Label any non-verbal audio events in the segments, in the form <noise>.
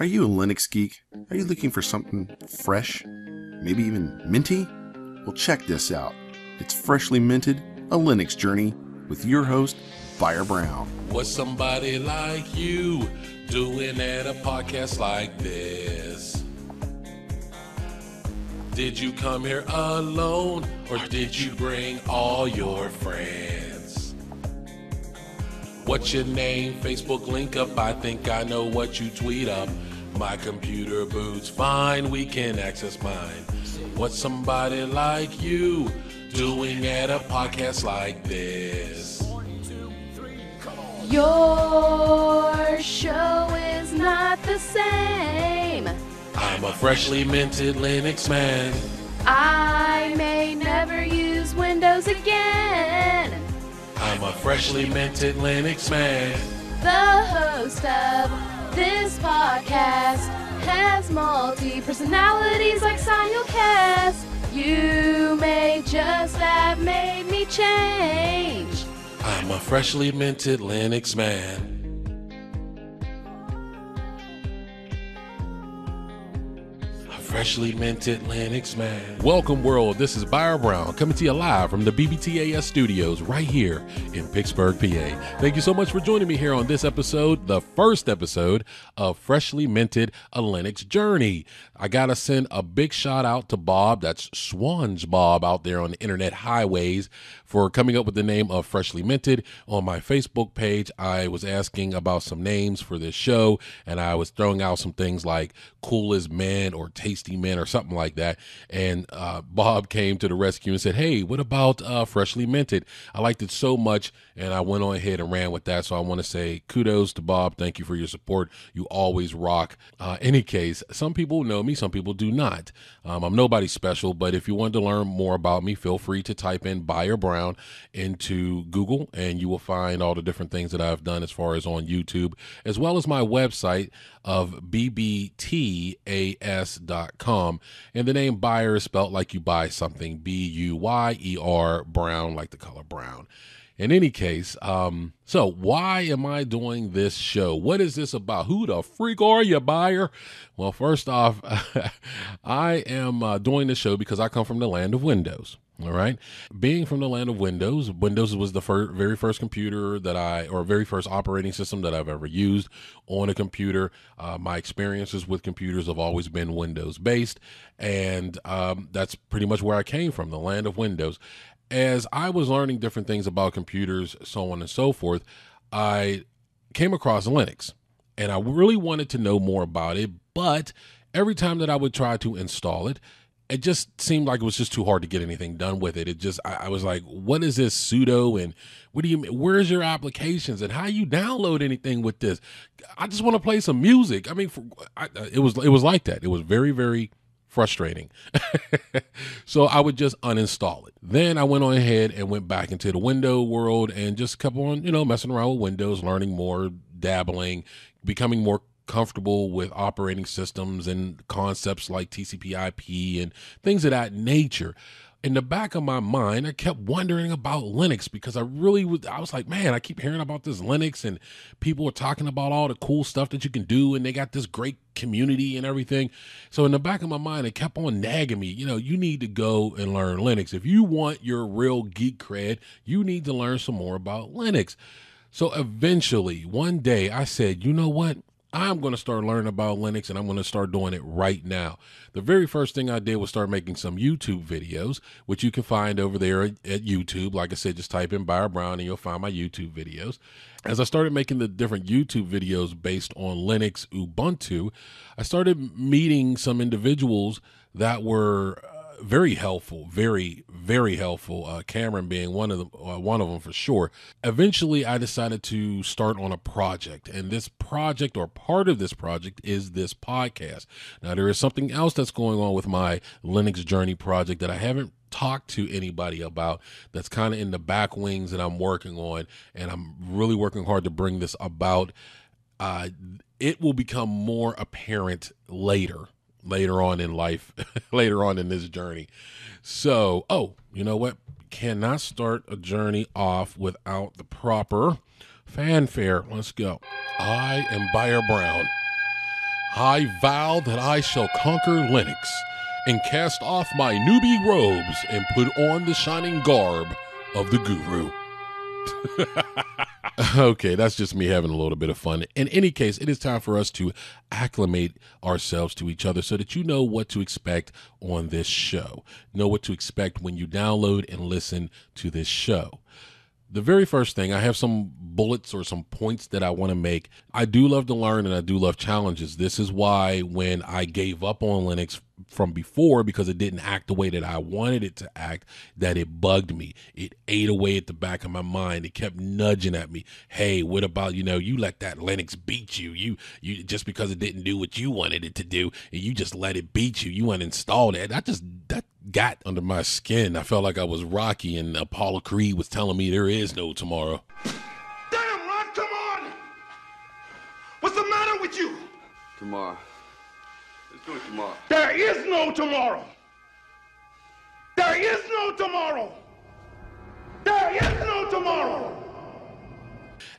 Are you a Linux geek? Are you looking for something fresh? Maybe even minty? Well, check this out. It's Freshly Minted, a Linux journey with your host, Fire Brown. What's somebody like you doing at a podcast like this? Did you come here alone or did you bring all your friends? What's your name? Facebook link up. I think I know what you tweet up. My computer boots fine, we can access mine. What's somebody like you doing at a podcast like this? Your show is not the same. I'm a freshly minted Linux man. I may never use Windows again. I'm a freshly minted Linux man. The host of this podcast has multi personalities like simulcast. You may just have made me change. I'm a freshly minted Linux man. Freshly minted Linux, man. Welcome, world. This is Byron Brown coming to you live from the BBTAS studios right here in Pittsburgh, PA. Thank you so much for joining me here on this episode, the first episode of Freshly Minted A Linux Journey. I got to send a big shout out to Bob, that's Swans Bob out there on the internet highways, for coming up with the name of Freshly Minted. On my Facebook page, I was asking about some names for this show, and I was throwing out some things like Cool as Men or Tasty Men or something like that. And uh, Bob came to the rescue and said, Hey, what about uh, Freshly Minted? I liked it so much, and I went on ahead and ran with that. So I want to say kudos to Bob. Thank you for your support. You always rock. Uh, any case, some people know me, some people do not. Um, I'm nobody special, but if you want to learn more about me, feel free to type in Buyer Brown into Google, and you will find all the different things that I've done as far as on YouTube, as well as my website of bbtas.com. And the name Buyer is spelled like you buy something B U Y E R Brown, like the color brown in any case, um, so why am I doing this show? What is this about? Who the freak are you, buyer? Well, first off, <laughs> I am uh, doing this show because I come from the land of windows. All right. Being from the land of Windows, Windows was the fir- very first computer that I, or very first operating system that I've ever used on a computer. Uh, my experiences with computers have always been Windows based. And um, that's pretty much where I came from, the land of Windows. As I was learning different things about computers, so on and so forth, I came across Linux. And I really wanted to know more about it, but every time that I would try to install it, it just seemed like it was just too hard to get anything done with it. It just I, I was like, what is this pseudo and what do you where's your applications and how you download anything with this? I just want to play some music. I mean, for, I, it was it was like that. It was very very frustrating. <laughs> so I would just uninstall it. Then I went on ahead and went back into the window world and just kept on, you know, messing around with Windows, learning more, dabbling, becoming more comfortable with operating systems and concepts like TCP/IP and things of that nature. In the back of my mind, I kept wondering about Linux because I really was I was like, man, I keep hearing about this Linux and people are talking about all the cool stuff that you can do and they got this great community and everything. So in the back of my mind, it kept on nagging me, you know, you need to go and learn Linux. If you want your real geek cred, you need to learn some more about Linux. So eventually, one day I said, you know what? I'm going to start learning about Linux and I'm going to start doing it right now. The very first thing I did was start making some YouTube videos, which you can find over there at, YouTube. Like I said, just type in Byron Brown and you'll find my YouTube videos. As I started making the different YouTube videos based on Linux, Ubuntu, I started meeting some individuals that were very helpful, very very helpful. Uh, Cameron being one of them, uh, one of them for sure. Eventually, I decided to start on a project, and this project or part of this project is this podcast. Now, there is something else that's going on with my Linux Journey project that I haven't talked to anybody about that's kind of in the back wings that I'm working on and I'm really working hard to bring this about uh it will become more apparent later later on in life, <laughs> later on in this journey. So, oh, you know what? Cannot start a journey off without the proper fanfare. Let's go. I am Buyer Brown. I vow that I shall conquer Lennox and cast off my newbie robes and put on the shining garb of the guru. <laughs> Okay, that's just me having a little bit of fun. In any case, it is time for us to acclimate ourselves to each other so that you know what to expect on this show. Know what to expect when you download and listen to this show. The very first thing, I have some bullets or some points that I want to make. I do love to learn and I do love challenges. This is why when I gave up on Linux from before because it didn't act the way that I wanted it to act, that it bugged me. It ate away at the back of my mind. It kept nudging at me. Hey, what about, you know, you let that Lennox beat you. You you just because it didn't do what you wanted it to do, and you just let it beat you. You uninstalled it. I just that got under my skin. I felt like I was Rocky and Apollo Creed was telling me there is no tomorrow. Damn, Rock, come on! What's the matter with you? Tomorrow. Do it tomorrow. There is no tomorrow. There is no tomorrow. There is no tomorrow.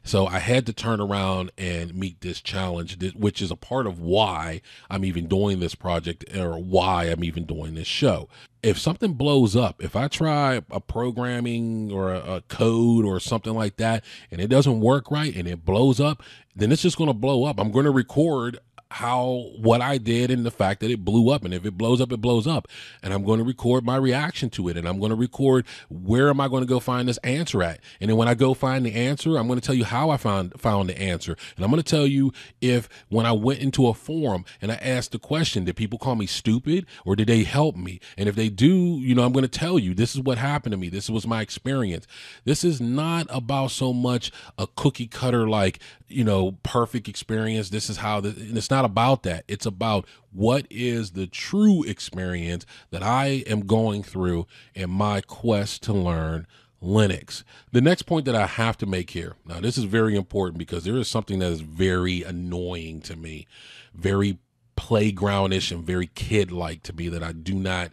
So I had to turn around and meet this challenge, which is a part of why I'm even doing this project or why I'm even doing this show. If something blows up, if I try a programming or a, a code or something like that and it doesn't work right and it blows up, then it's just going to blow up. I'm going to record how what I did and the fact that it blew up. And if it blows up, it blows up. And I'm going to record my reaction to it. And I'm going to record where am I going to go find this answer at. And then when I go find the answer, I'm going to tell you how I found found the answer. And I'm going to tell you if when I went into a forum and I asked the question, did people call me stupid or did they help me? And if they do, you know, I'm going to tell you this is what happened to me. This was my experience. This is not about so much a cookie cutter like, you know, perfect experience. This is how the, it's not not about that. It's about what is the true experience that I am going through in my quest to learn Linux. The next point that I have to make here now, this is very important because there is something that is very annoying to me, very playgroundish and very kid like to me that I do not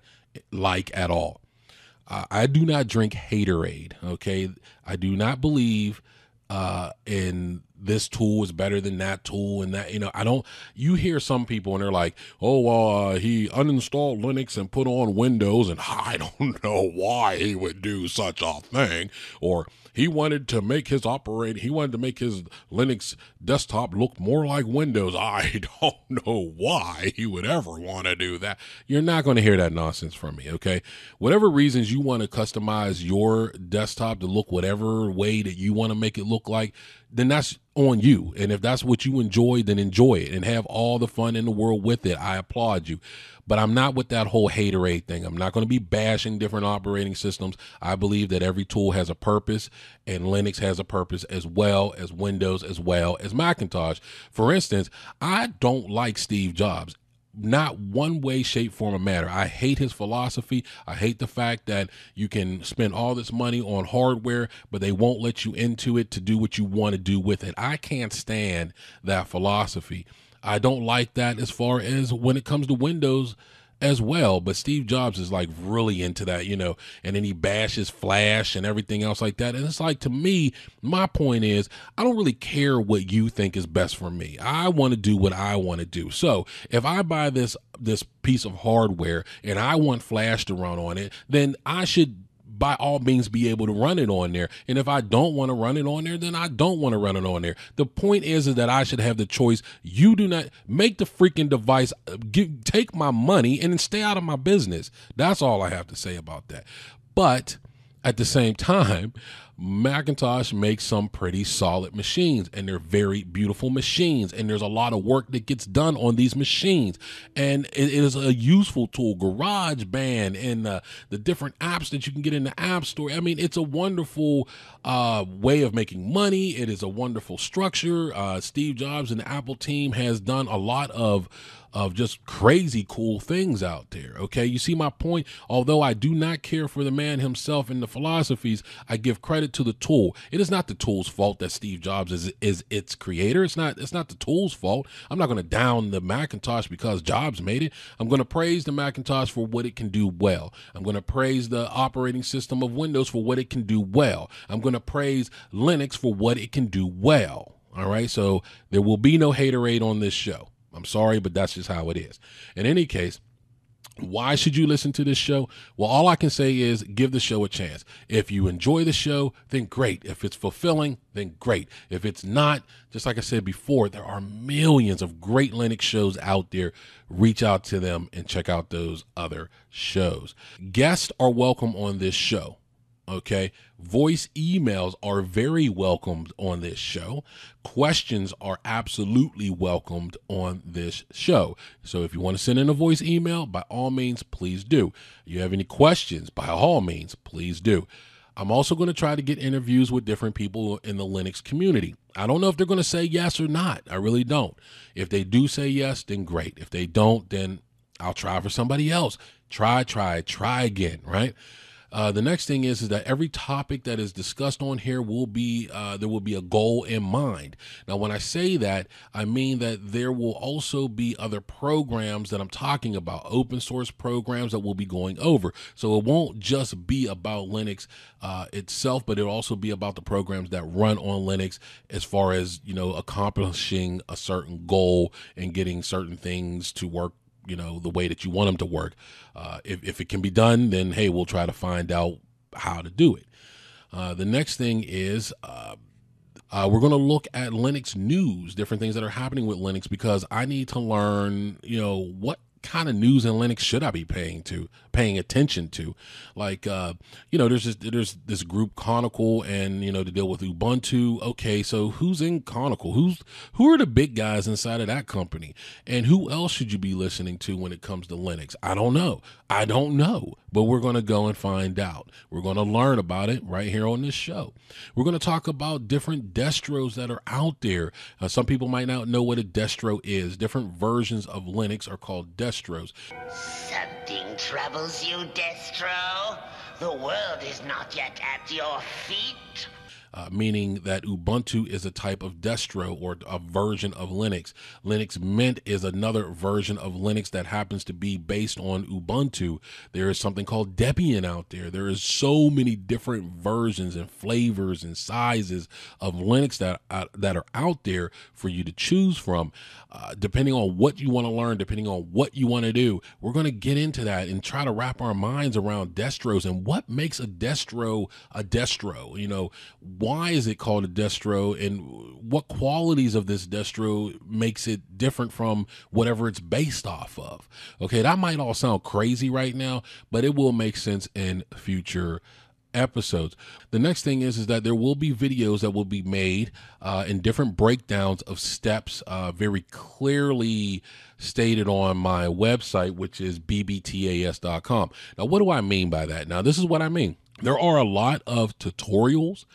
like at all. Uh, I do not drink haterade. Okay, I do not believe uh, in this tool is better than that tool and that you know i don't you hear some people and they're like oh uh, he uninstalled linux and put on windows and <laughs> i don't know why he would do such a thing or he wanted to make his operate he wanted to make his linux desktop look more like windows <laughs> i don't know why he would ever want to do that you're not going to hear that nonsense from me okay whatever reasons you want to customize your desktop to look whatever way that you want to make it look like then that's on you. And if that's what you enjoy, then enjoy it and have all the fun in the world with it. I applaud you. But I'm not with that whole haterade thing. I'm not going to be bashing different operating systems. I believe that every tool has a purpose and Linux has a purpose as well as Windows, as well as Macintosh. For instance, I don't like Steve Jobs not one way, shape, form, or matter. I hate his philosophy. I hate the fact that you can spend all this money on hardware, but they won't let you into it to do what you want to do with it. I can't stand that philosophy. I don't like that as far as when it comes to Windows as well. But Steve Jobs is like really into that, you know, and then he bashes Flash and everything else like that. And it's like, to me, my point is, I don't really care what you think is best for me. I want to do what I want to do. So if I buy this, this piece of hardware and I want Flash to run on it, then I should by all means be able to run it on there. And if I don't want to run it on there, then I don't want to run it on there. The point is, is that I should have the choice. You do not make the freaking device, give, take my money and stay out of my business. That's all I have to say about that. But at the same time, Macintosh makes some pretty solid machines and they're very beautiful machines. And there's a lot of work that gets done on these machines. And it is a useful tool. GarageBand and uh, the different apps that you can get in the App Store. I mean, it's a wonderful uh, way of making money, it is a wonderful structure. Uh, Steve Jobs and the Apple team has done a lot of of just crazy cool things out there. Okay. You see my point? Although I do not care for the man himself and the philosophies, I give credit to the tool. It is not the tool's fault that Steve Jobs is is its creator. It's not it's not the tool's fault. I'm not gonna down the Macintosh because Jobs made it. I'm gonna praise the Macintosh for what it can do well. I'm gonna praise the operating system of Windows for what it can do well. I'm gonna praise Linux for what it can do well. All right. So there will be no haterade on this show. I'm sorry, but that's just how it is. In any case, why should you listen to this show? Well, all I can say is give the show a chance. If you enjoy the show, then great. If it's fulfilling, then great. If it's not, just like I said before, there are millions of great Linux shows out there. Reach out to them and check out those other shows. Guests are welcome on this show. Okay. Voice emails are very welcomed on this show. Questions are absolutely welcomed on this show. So if you want to send in a voice email, by all means, please do. If you have any questions, by all means, please do. I'm also going to try to get interviews with different people in the Linux community. I don't know if they're going to say yes or not. I really don't. If they do say yes, then great. If they don't, then I'll try for somebody else. Try, try, try again, right? Uh, the next thing is is that every topic that is discussed on here will be uh, there will be a goal in mind. Now, when I say that, I mean that there will also be other programs that I'm talking about, open source programs that we'll be going over. So it won't just be about Linux uh, itself, but it'll also be about the programs that run on Linux as far as you know accomplishing a certain goal and getting certain things to work you know the way that you want them to work. Uh, if if it can be done, then hey, we'll try to find out how to do it. Uh, the next thing is. Uh, uh we're going to look at Linux news, different things that are happening with Linux, because I need to learn, you know, what kind of news in Linux should I be paying to paying attention to? Like, uh, you know, there's this, there's this group Conical, and you know, to deal with Ubuntu. Okay, so who's in Conical? Who's who are the big guys inside of that company? And who else should you be listening to when it comes to Linux? I don't know. I don't know, but we're gonna go and find out. We're gonna learn about it right here on this show. We're gonna talk about different distros that are out there. Uh, some people might not know what a distro is. Different versions of Linux are called destros. Destros. Something troubles you, Destro? The world is not yet at your feet? uh, meaning that Ubuntu is a type of distro or a version of Linux. Linux Mint is another version of Linux that happens to be based on Ubuntu. There is something called Debian out there. There is so many different versions and flavors and sizes of Linux that uh, that are out there for you to choose from, uh, depending on what you want to learn, depending on what you want to do. We're going to get into that and try to wrap our minds around distros and what makes a distro a distro. You know why is it called a destro and what qualities of this destro makes it different from whatever it's based off of okay that might all sound crazy right now but it will make sense in future episodes. The next thing is is that there will be videos that will be made uh, in different breakdowns of steps, uh, very clearly stated on my website, which is bbtas.com. Now, what do I mean by that? Now, this is what I mean. There are a lot of tutorials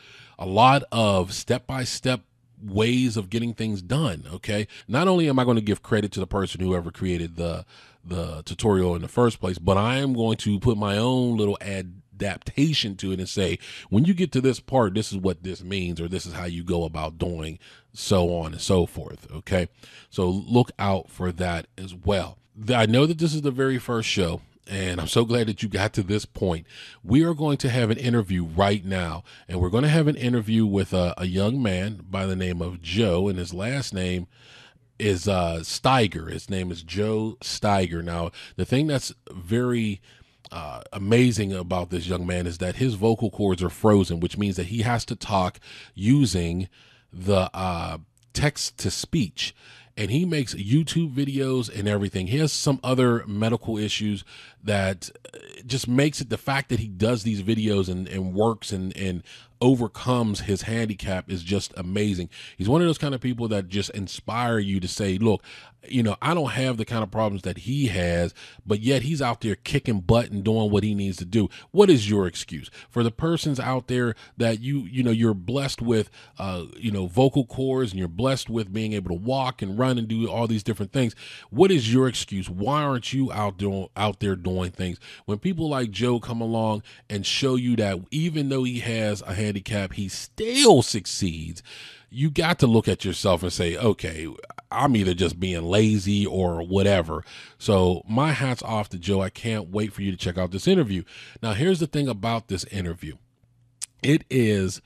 a lot of step by step ways of getting things done okay not only am i going to give credit to the person who ever created the the tutorial in the first place but i am going to put my own little adaptation to it and say when you get to this part this is what this means or this is how you go about doing so on and so forth okay so look out for that as well i know that this is the very first show and I'm so glad that you got to this point. We are going to have an interview right now, and we're going to have an interview with a, a young man by the name of Joe, and his last name is uh, Steiger. His name is Joe Steiger. Now, the thing that's very uh, amazing about this young man is that his vocal cords are frozen, which means that he has to talk using the uh, text to speech and he makes YouTube videos and everything. He has some other medical issues that uh, just makes it the fact that he does these videos and, and works and, and overcomes his handicap is just amazing. He's one of those kind of people that just inspire you to say, look, you know, I don't have the kind of problems that he has, but yet he's out there kicking butt and doing what he needs to do. What is your excuse for the persons out there that you, you know, you're blessed with, uh, you know, vocal cords and you're blessed with being able to walk and run and do all these different things. What is your excuse? Why aren't you out doing out there doing doing things. When people like Joe come along and show you that even though he has a handicap, he still succeeds, you got to look at yourself and say, okay, I'm either just being lazy or whatever. So my hat's off to Joe. I can't wait for you to check out this interview. Now, here's the thing about this interview it is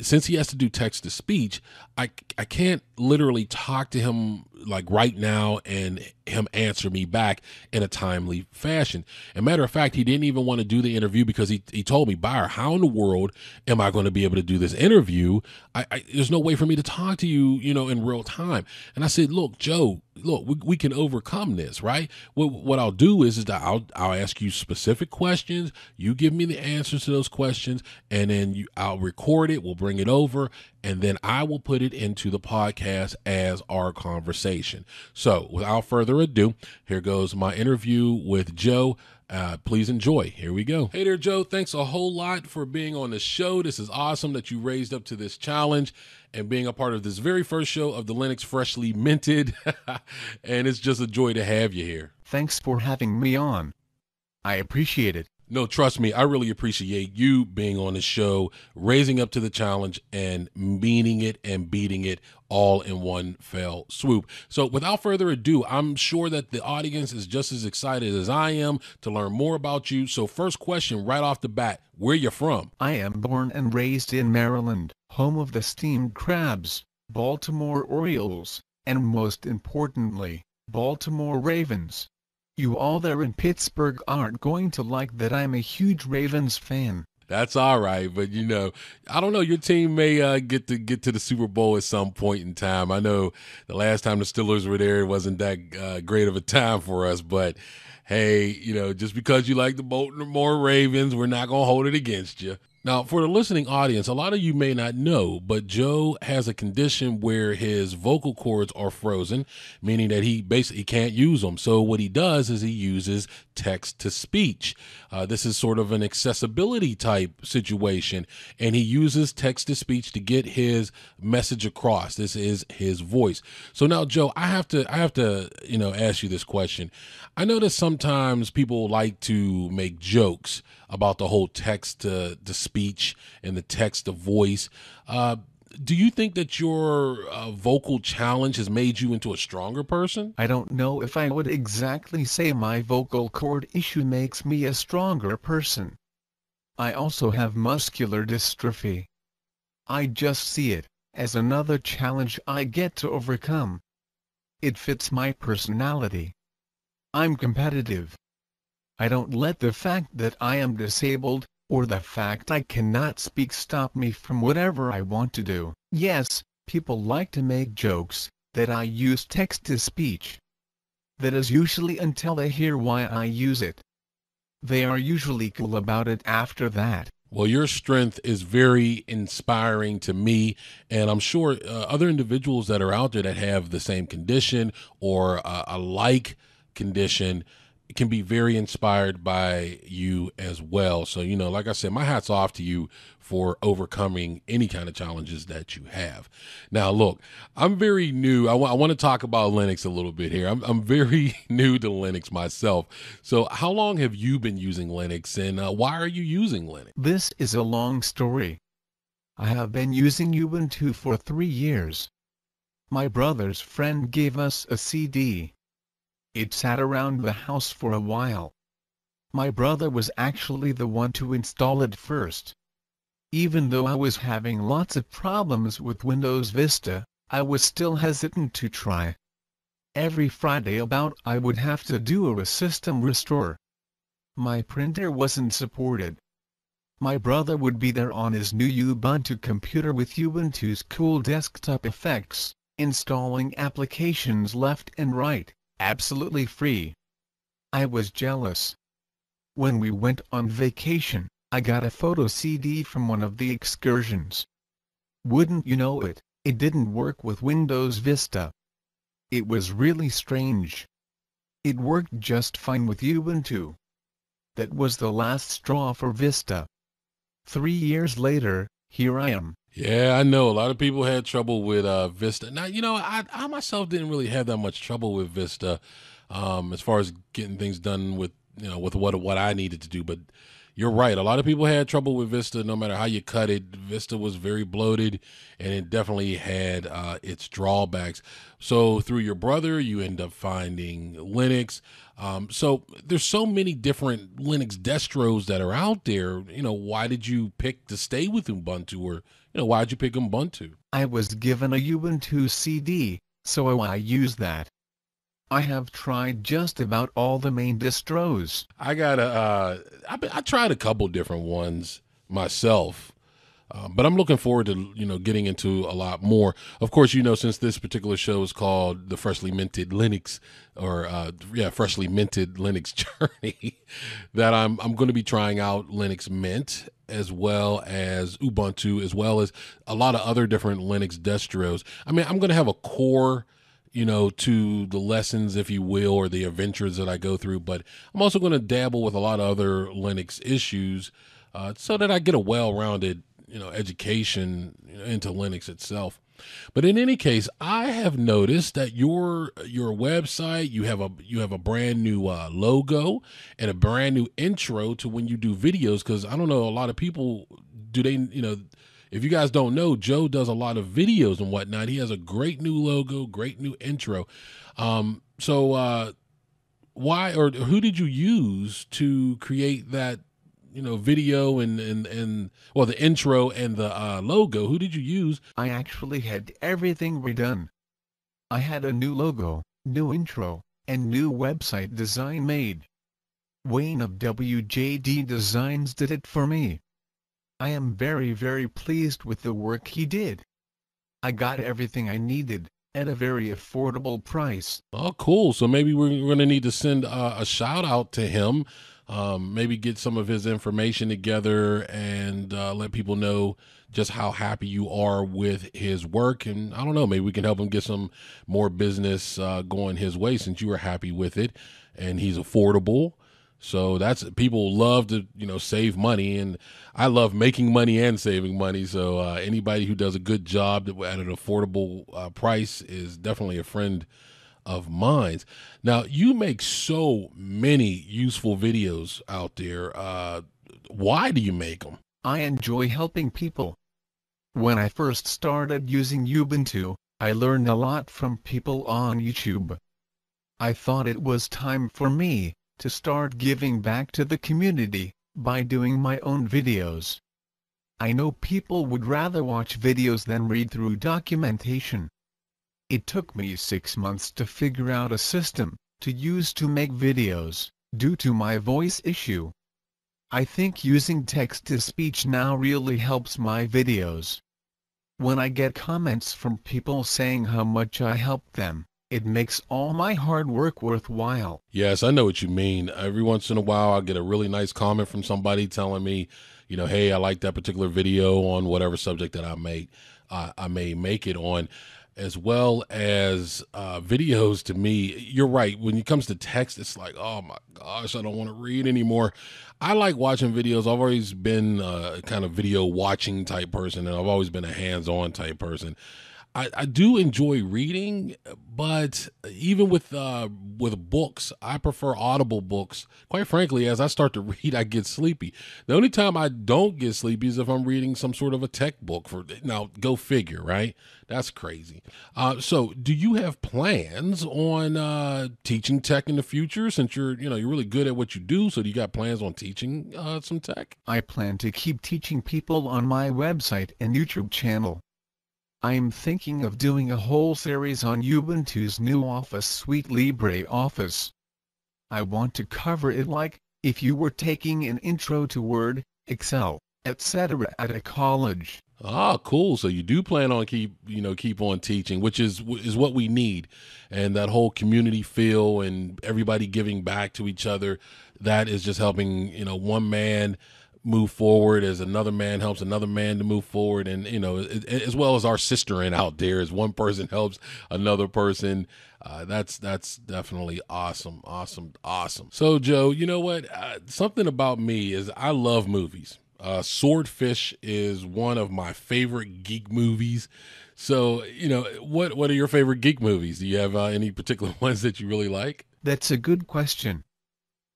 since he has to do text to speech, I I can't literally talk to him like right now and him answer me back in a timely fashion. And matter of fact, he didn't even want to do the interview because he, he told me, Buyer, how in the world am I going to be able to do this interview? I, I, there's no way for me to talk to you, you know, in real time. And I said, look, Joe, look, we, we can overcome this, right? What, what I'll do is, is that I'll, I'll ask you specific questions. You give me the answers to those questions and then you, I'll record it. We'll bring it over and then I will put it into the podcast as our conversation conversation. So, without further ado, here goes my interview with Joe. Uh, please enjoy. Here we go. Hey there, Joe. Thanks a whole lot for being on the show. This is awesome that you raised up to this challenge and being a part of this very first show of the Linux Freshly Minted. <laughs> and it's just a joy to have you here. Thanks for having me on. I appreciate it. No, trust me, I really appreciate you being on the show, raising up to the challenge and meaning it and beating it all in one fell swoop. So, without further ado, I'm sure that the audience is just as excited as I am to learn more about you. So, first question right off the bat, where you from? I am born and raised in Maryland, home of the steamed crabs, Baltimore Orioles, and most importantly, Baltimore Ravens. You all there in Pittsburgh aren't going to like that I'm a huge Ravens fan. That's all right, but you know, I don't know. Your team may uh, get to get to the Super Bowl at some point in time. I know the last time the Steelers were there, it wasn't that uh, great of a time for us. But hey, you know, just because you like the Baltimore Ravens, we're not gonna hold it against you. Now, for the listening audience, a lot of you may not know, but Joe has a condition where his vocal cords are frozen, meaning that he basically can't use them. So, what he does is he uses text to speech. Uh, this is sort of an accessibility type situation, and he uses text to speech to get his message across. This is his voice. So now, Joe, I have to, I have to, you know, ask you this question. I notice sometimes people like to make jokes about the whole text to, to speech and the text to voice. Uh, do you think that your uh, vocal challenge has made you into a stronger person? I don't know if I would exactly say my vocal cord issue makes me a stronger person. I also have muscular dystrophy. I just see it as another challenge I get to overcome. It fits my personality. I'm competitive. I don't let the fact that I am disabled or the fact I cannot speak stop me from whatever I want to do. Yes, people like to make jokes, that I use text-to-speech. That is usually until they hear why I use it. They are usually cool about it after that. Well, your strength is very inspiring to me, and I'm sure uh, other individuals that are out there that have the same condition or uh, a like condition can be very inspired by you as well. So, you know, like I said, my hat's off to you for overcoming any kind of challenges that you have. Now, look, I'm very new. I, w- I want to talk about Linux a little bit here. I'm, I'm very <laughs> new to Linux myself. So, how long have you been using Linux and uh, why are you using Linux? This is a long story. I have been using Ubuntu for three years. My brother's friend gave us a CD it sat around the house for a while. My brother was actually the one to install it first. Even though I was having lots of problems with Windows Vista, I was still hesitant to try. Every Friday about I would have to do a system restore. My printer wasn't supported. My brother would be there on his new Ubuntu computer with Ubuntu's cool desktop effects, installing applications left and right absolutely free. I was jealous. When we went on vacation, I got a photo CD from one of the excursions. Wouldn't you know it, it didn't work with Windows Vista. It was really strange. It worked just fine with Ubuntu. That was the last straw for Vista. Three years later, here I am. Yeah, I know. A lot of people had trouble with uh, Vista. Now, you know, I, I myself didn't really have that much trouble with Vista um, as far as getting things done with, you know, with what what I needed to do. But you're right. A lot of people had trouble with Vista. No matter how you cut it, Vista was very bloated, and it definitely had uh, its drawbacks. So through your brother, you end up finding Linux. Um, so there's so many different Linux distros that are out there. You know, why did you pick to stay with Ubuntu, or you know, why did you pick Ubuntu? I was given a Ubuntu CD, so I used that. I have tried just about all the main distros. I got a, uh, I, I tried a couple different ones myself, uh, but I'm looking forward to you know getting into a lot more. Of course, you know since this particular show is called the freshly minted Linux, or uh, yeah, freshly minted Linux <laughs> journey, that I'm I'm going to be trying out Linux Mint as well as Ubuntu, as well as a lot of other different Linux distros. I mean, I'm going to have a core you know, to the lessons, if you will, or the adventures that I go through. But I'm also going to dabble with a lot of other Linux issues uh, so that I get a well rounded, you know, education into Linux itself. But in any case, I have noticed that your your website you have a you have a brand new uh, logo and a brand new intro to when you do videos because I don't know a lot of people do they you know if you guys don't know, Joe does a lot of videos and whatnot. He has a great new logo, great new intro. Um, so, uh, why or who did you use to create that you know video and and and well the intro and the uh, logo who did you use i actually had everything redone i had a new logo new intro and new website design made wayne of wjd designs did it for me I am very very pleased with the work he did. I got everything I needed at a very affordable price. Oh, cool. So maybe we're going to need to send a, uh, a shout out to him. Um, maybe get some of his information together and uh, let people know just how happy you are with his work. And I don't know, maybe we can help him get some more business uh, going his way since you were happy with it and he's affordable. So that's people love to you know save money, and I love making money and saving money. So uh, anybody who does a good job at an affordable uh, price is definitely a friend of mine. Now you make so many useful videos out there. Uh, why do you make them? I enjoy helping people. When I first started using Ubuntu, I learned a lot from people on YouTube. I thought it was time for me to start giving back to the community by doing my own videos. I know people would rather watch videos than read through documentation. It took me six months to figure out a system to use to make videos, due to my voice issue. I think using text-to-speech now really helps my videos. When I get comments from people saying how much I helped them, it makes all my hard work worthwhile. Yes, I know what you mean. Every once in a while, I get a really nice comment from somebody telling me, you know, hey, I like that particular video on whatever subject that I make, uh, I may make it on, as well as uh, videos. To me, you're right. When it comes to text, it's like, oh my gosh, I don't want to read anymore. I like watching videos. I've always been a uh, kind of video watching type person, and I've always been a hands on type person. I, I do enjoy reading, but even with uh, with books, I prefer audible books. Quite frankly, as I start to <laughs> read, I get sleepy. The only time I don't get sleepy is if I'm reading some sort of a tech book. For now, go figure, right? That's crazy. Uh, so, do you have plans on uh, teaching tech in the future? Since you're you know you're really good at what you do, so do you got plans on teaching uh, some tech? I plan to keep teaching people on my website and YouTube channel. I'm thinking of doing a whole series on Ubuntu's new Office Suite LibreOffice. I want to cover it like, if you were taking an intro to Word, Excel, etc. at a college. Ah, cool. So you do plan on keep you know keep on teaching, which is is what we need, and that whole community feel and everybody giving back to each other. That is just helping you know one man move forward as another man helps another man to move forward and you know as well as our sisterin out there as one person <laughs> helps another person uh, that's that's definitely awesome awesome awesome so joe you know what uh, something about me is i love movies uh, swordfish is one of my favorite geek movies so you know what what are your favorite geek movies do you have uh, any particular <laughs> ones that you really like that's a good question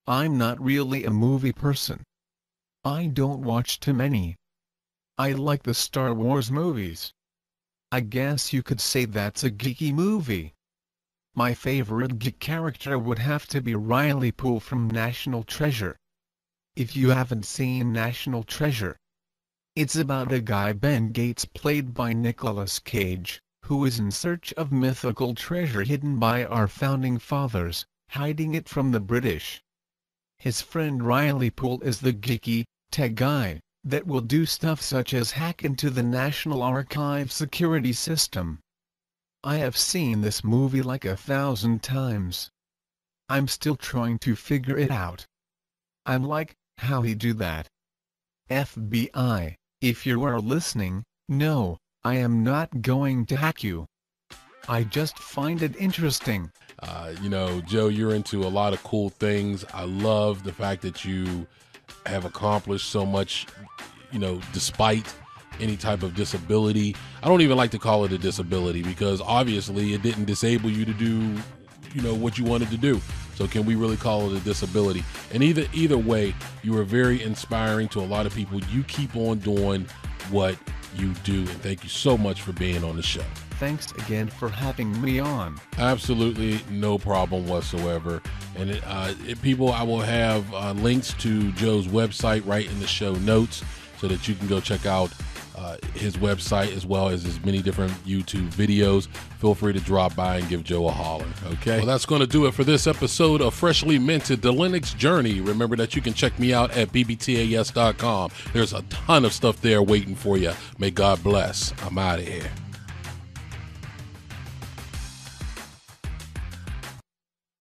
i'm not really a movie person I don't watch too many. I like the Star Wars movies. I guess you could say that's a geeky movie. My favorite geek character would have to be Riley Poole from National Treasure. If you haven't seen National Treasure, it's about a guy Ben Gates played by Nicolas Cage, who is in search of mythical treasure hidden by our founding fathers, hiding it from the British. His friend Riley Poole is the geeky, tech guy, that will do stuff such as hack into the National Archive security system. I have seen this movie like a thousand times. I'm still trying to figure it out. I'm like, how he do that? FBI, if you are listening, no, I am not going to hack you. I just find it interesting. Uh, you know, Joe, you're into a lot of cool things. I love the fact that you have accomplished so much, you know, despite any type of disability. I don't even like to call it a disability because obviously it didn't disable you to do, you know, what you wanted to do. So can we really call it a disability? And either either way, you are very inspiring to a lot of people. You keep on doing what you do, and thank you so much for being on the show thanks again for having me on. Absolutely no problem whatsoever. And it, uh, it, people, I will have uh, links to Joe's website right in the show notes so that you can go check out uh, his website as well as his many different YouTube videos. Feel free to drop by and give Joe a holler. Okay. Well, that's going to do it for this episode of Freshly Minted The Linux Journey. Remember that you can check me out at bbtas.com. There's a ton of stuff there waiting for you. May God bless. I'm out of here.